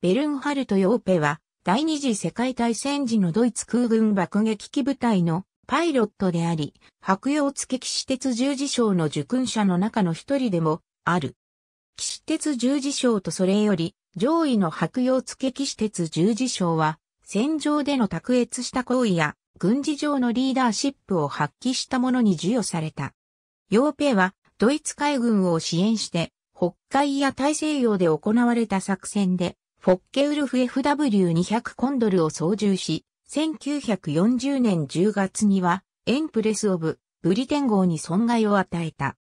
ベルンハルト・ヨーペは、第二次世界大戦時のドイツ空軍爆撃機部隊のパイロットであり、白洋付騎士鉄十字章の受勲者の中の一人でもある。騎士鉄十字章とそれより上位の白洋付騎士鉄十字章は、戦場での卓越した行為や軍事上のリーダーシップを発揮した者に授与された。ヨーペはドイツ海軍を支援して北海や大西洋で行われた作戦でフォッケウルフ FW200 コンドルを操縦し、1940年10月には、エンプレス・オブ・ブリテン号に損害を与えた。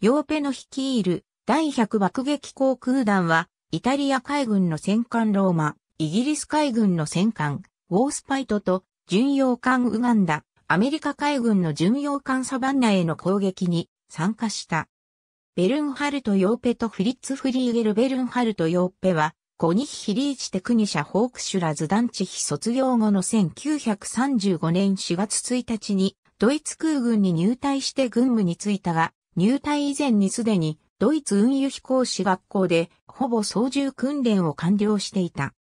ヨーペの率いる第100爆撃航空団は、イタリア海軍の戦艦ローマ、イギリス海軍の戦艦、ウォースパイトと、巡洋艦ウガンダ、アメリカ海軍の巡洋艦サバンナへの攻撃に参加した。ベルンハルト・ヨーペとフリッツ・フリーゲル・ベルンハルト・ヨーペは、コニヒリーチテクニシャホークシュラズ団地ヒ卒業後の1935年4月1日にドイツ空軍に入隊して軍務に就いたが、入隊以前にすでにドイツ運輸飛行士学校でほぼ操縦訓練を完了していた。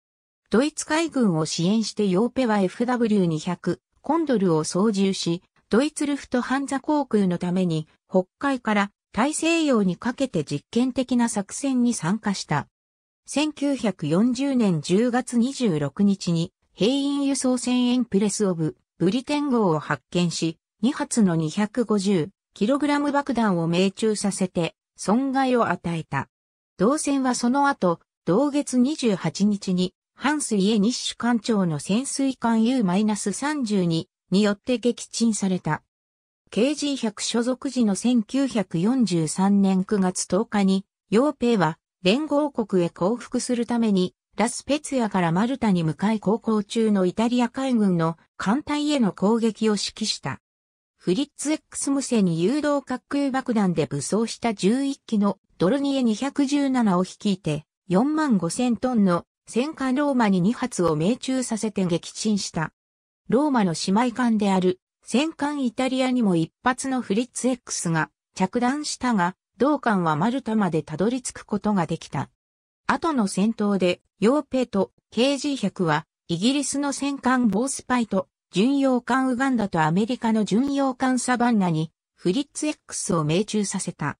ドイツ海軍を支援してヨーペは FW200 コンドルを操縦し、ドイツルフトハンザ航空のために北海から大西洋にかけて実験的な作戦に参加した。1940年10月26日に、兵員輸送船エンプレスオブ、ブリテン号を発見し、2発の 250kg 爆弾を命中させて、損害を与えた。同船はその後、同月28日に、ハンス・イエニッシュ艦長の潜水艦 U-32 によって撃沈された。KG100 所属時の1943年9月10日に、ヨーペイは連合国へ降伏するために、ラスペツヤからマルタに向かい航行中のイタリア海軍の艦隊への攻撃を指揮した。フリッツ X 無線に誘導滑空爆弾で武装した11機のドルニエ217を率いて4万5000トンの戦艦ローマに2発を命中させて撃沈した。ローマの姉妹艦である戦艦イタリアにも一発のフリッツ X が着弾したが同艦はマルタまでたどり着くことができた。後の戦闘で、ヨーペと KG100 は、イギリスの戦艦ボースパイと、巡洋艦ウガンダとアメリカの巡洋艦サバンナに、フリッツ X を命中させた。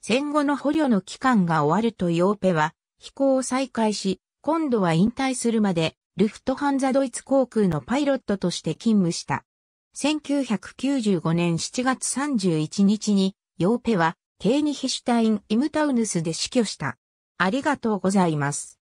戦後の捕虜の期間が終わるとヨーペは、飛行を再開し、今度は引退するまで、ルフトハンザドイツ航空のパイロットとして勤務した。1995年7月31日に、ヨーペはケーニヒシュタイン・イムタウヌスで死去した。ありがとうございます。